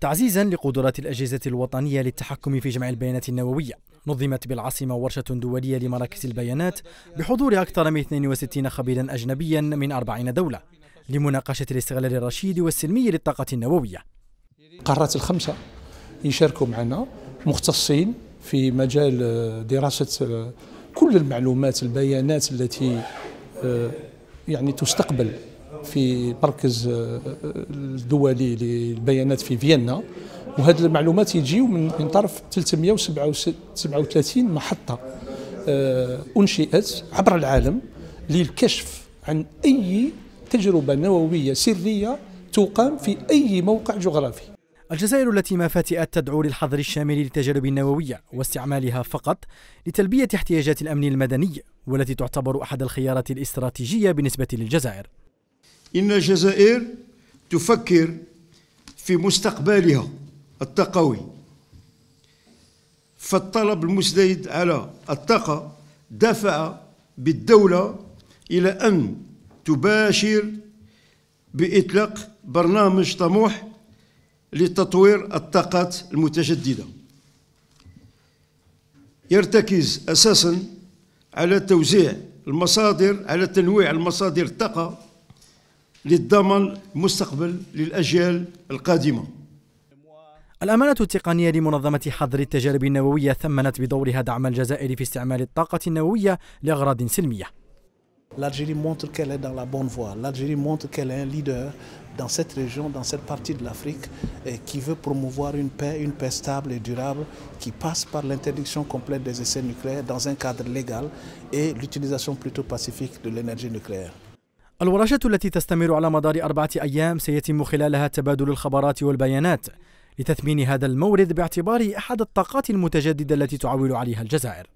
تعزيزا لقدرات الأجهزة الوطنية للتحكم في جمع البيانات النووية نظمت بالعاصمة ورشة دولية لمراكز البيانات بحضور أكثر من 62 خبيرا أجنبيا من 40 دولة لمناقشة الاستغلال الرشيد والسلمي للطاقة النووية قارات الخمسة يشاركوا معنا مختصين في مجال دراسة كل المعلومات البيانات التي آه، يعني تستقبل في المركز آه، آه، الدولي للبيانات في فيينا وهذه المعلومات يجيو من طرف 337 محطه انشئت عبر العالم للكشف عن اي تجربه نوويه سريه تقام في اي موقع جغرافي الجزائر التي ما فاتئت تدعو للحظر الشامل للتجارب النووية واستعمالها فقط لتلبية احتياجات الأمن المدني والتي تعتبر أحد الخيارات الاستراتيجية بالنسبة للجزائر إن الجزائر تفكر في مستقبلها التقوي فالطلب المزدهد على الطاقة دفع بالدولة إلى أن تباشر بإطلاق برنامج طموح لتطوير الطاقات المتجددة يرتكز أساسا على توزيع المصادر على تنويع المصادر الطاقة للضمان مستقبل للأجيال القادمة الأمانة التقنية لمنظمة حظر التجارب النووية ثمنت بدورها دعم الجزائر في استعمال الطاقة النووية لأغراض سلمية L'Algérie montre qu'elle est dans la bonne voie. L'Algérie montre qu'elle est un leader dans cette région, dans cette partie de l'Afrique, qui veut promouvoir une paix, une paix stable et durable, qui passe par l'interdiction complète des essais nucléaires dans un cadre légal et l'utilisation plutôt pacifique de l'énergie nucléaire. الورشة التي تستمر على مدار أربعة أيام سيتم خلالها تبادل الخبرات والبيانات لتثمين هذا المورد باعتباره أحد الطاقات المتجددة التي تعول عليها الجزائر